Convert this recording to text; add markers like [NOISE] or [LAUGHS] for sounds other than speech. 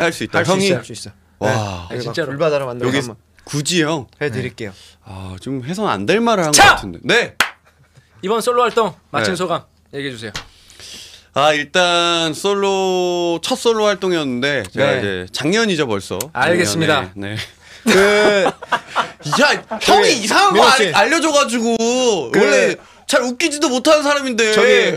할 수 있다. 할 형이 할수 있어. 와. 네. 아, 아니, 진짜로. 불바다로 만들어 여기 한번 굳이 형. 해드릴게요. 아, 좀 해선 안될 말을 한것 같은데. 네. 이번 솔로 활동 마친 네. 소감 얘기해 주세요. 아, 일단 솔로 첫 솔로 활동이었는데 제가 네. 이제 작년이죠, 벌써. 알겠습니다. 네. 그 [LAUGHS] 야, 형이 그 이상한 거 민호 알, 려줘 가지고 그 원래 잘 웃기지도 못하는 사람인데. 저기